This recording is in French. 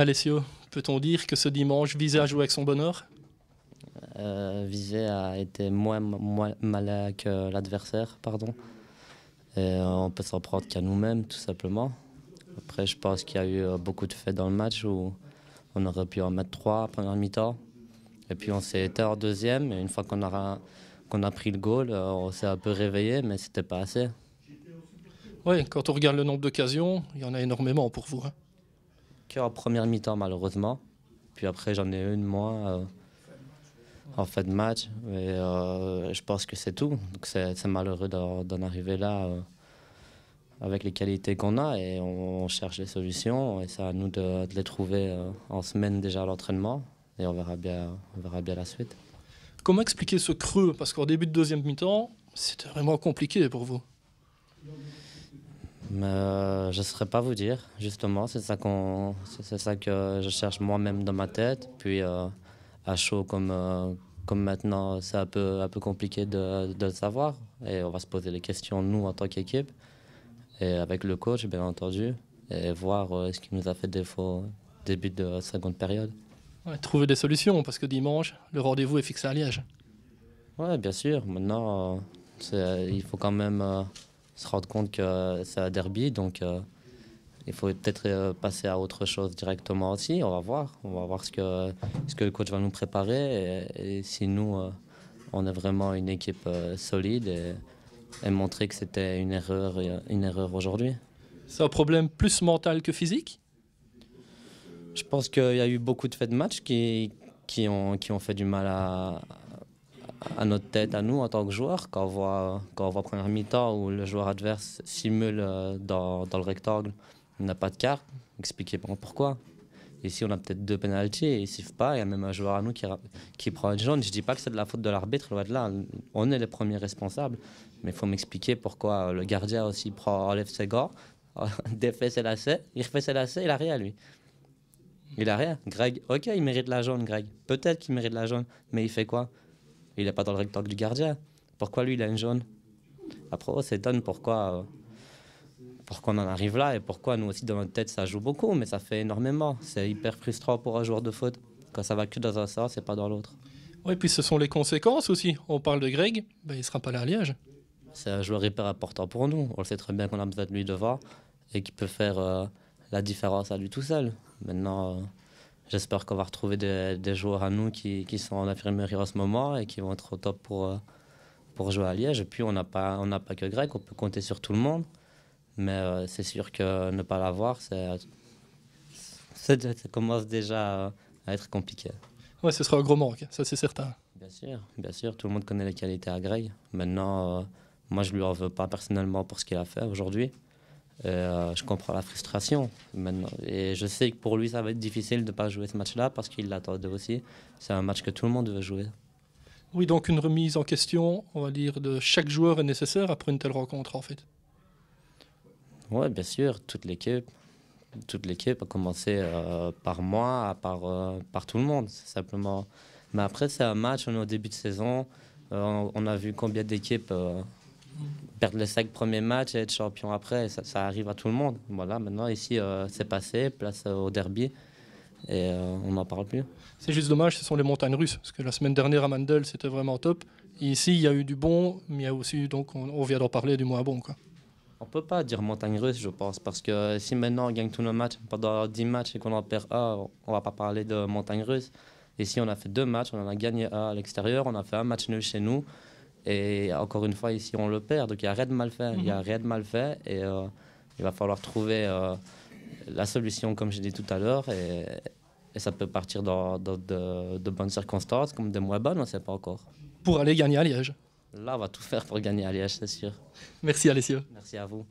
Alessio, peut-on dire que ce dimanche visait a joué avec son bonheur euh, a été moins, moins malin que l'adversaire, pardon. Et on peut s'en prendre qu'à nous-mêmes, tout simplement. Après, je pense qu'il y a eu euh, beaucoup de faits dans le match où on aurait pu en mettre trois pendant première mi-temps. Et puis on s'est été en deuxième. Et une fois qu'on a, qu'on a pris le goal, euh, on s'est un peu réveillé, mais c'était pas assez. Oui, quand on regarde le nombre d'occasions, il y en a énormément pour vous. Hein en première mi-temps, malheureusement. Puis après, j'en ai une moins euh, en fin de match. Et euh, je pense que c'est tout. C'est malheureux d'en arriver là euh, avec les qualités qu'on a. Et on, cherche les solutions. Et c'est à nous de, de les trouver en semaine déjà à l'entraînement. Et on verra, bien, on verra bien la suite. Comment expliquer ce creux Parce qu'en début de deuxième mi-temps, c'était vraiment compliqué pour vous. Mais euh, je ne saurais pas vous dire, justement. C'est ça, qu'on, c'est ça que je cherche moi-même dans ma tête. Puis euh, à chaud comme, euh, comme maintenant, c'est un peu, un peu compliqué de, de, le savoir. Et on va se poser les questions, nous, en tant qu'équipe. Et avec le coach, bien entendu. Et voir ce qui nous a fait défaut au début de seconde période. trouver des solutions, parce que dimanche, le rendez-vous est fixé à Liège. Oui, bien sûr. Maintenant, il faut quand même se rendre compte que c'est un derby. Donc, euh, il faut peut-être euh, passer à autre chose directement aussi. On va voir. On va voir ce que, ce que le coach va nous préparer. Et, si nous, euh, on est vraiment une équipe solide et, et, montrer que c'était une erreur, une erreur aujourd'hui. C'est un problème plus mental que physique Je pense qu'il y a eu beaucoup de faits de match qui, qui, ont, qui ont fait du mal à, à notre tête, à nous en tant que joueurs, quand on voit, quand on voit première mi-temps où le joueur adverse simule euh, dans, dans le rectangle, on n'a pas de carte, expliquez-moi pourquoi. Ici, on a peut-être deux pénalties et ne sifflent pas. Il y a même un joueur à nous qui, prend une jaune. Je dis pas que c'est de la faute de l'arbitre, de là. On est les premiers responsables. Mais il faut m'expliquer pourquoi le gardien aussi prend, enlève ses gants, défait ses lacets, il refait ses lacets, il n'a rien, lui. Il n'a rien. Greg, ok, il mérite la jaune, Greg. Peut-être qu'il mérite la jaune, mais il fait quoi il n'est pas dans le rectangle du gardien. Pourquoi lui, il a une jaune Après, on s'étonne pourquoi, euh, pourquoi on en arrive là et pourquoi nous aussi, dans notre tête, ça joue beaucoup, mais ça fait énormément. C'est hyper frustrant pour un joueur de foot. quand ça va que dans un sens et pas dans l'autre. Oui, puis ce sont les conséquences aussi. On parle de Greg, ben, il ne sera pas là à Liège. C'est un joueur hyper important pour nous. On le sait très bien qu'on a besoin de lui devant et qu'il peut faire euh, la différence à lui tout seul. Maintenant. Euh, j'espère qu'on va retrouver des, joueurs à nous qui, qui, sont en infirmerie en ce moment et qui vont être au top pour, euh, pour jouer à Liège. Et puis, on n'a pas, on pas que Greg, on peut compter sur tout le monde. Mais euh, c'est sûr que ne pas l'avoir, ça commence déjà à être compliqué. Ouais, ce sera un gros manque, ça c'est certain. Bien sûr, bien sûr, tout le monde connaît les qualités à Greg. Maintenant, euh, moi je lui en veux pas personnellement pour ce qu'il a fait aujourd'hui. Euh, je comprends la frustration maintenant. Et je sais que pour lui, ça va être difficile de ne pas jouer ce match-là parce qu'il l'attendait aussi. C'est un match que tout le monde veut jouer. Oui, donc une remise en question, on va dire, de chaque joueur est nécessaire après une telle rencontre, en fait. Oui, bien sûr, toute l'équipe. Toute l'équipe a commencé euh, par moi, par, euh, par tout le monde, simplement. Mais après, c'est un match, on est au début de saison. on a vu combien d'équipes perdre les cinq premiers matchs et être champion après, ça, arrive à tout le monde. Voilà, maintenant ici, euh, c'est passé, place euh, au derby. Et euh, on n'en parle plus. C'est juste dommage, ce sont les montagnes russes. Parce que la semaine dernière à Mandel, c'était vraiment top. ici, il y a eu du bon, mais il y a aussi, donc on, vient d'en parler, du moins bon. Quoi. On ne peut pas dire montagne russe, je pense. Parce que si maintenant on gagne tous nos matchs, pendant 10 matchs et qu'on en perd un, on ne va pas parler de montagne russe. Ici, on a fait deux matchs, on en a gagné un à l'extérieur, on a fait un match nul chez nous. Et encore une fois, ici, on le perd. Donc il n'y a rien de mal fait. Il a mhm. rien de mal fait. Et euh, il va falloir trouver euh, la solution, comme je dit tout à l'heure. Et, et, ça peut partir dans, de, bonnes circonstances, comme des moins bonnes, on ne sait pas encore. Pour aller gagner à Liège Là, on va tout faire pour gagner à Liège, c'est sûr. Merci, Alessio. Merci à vous.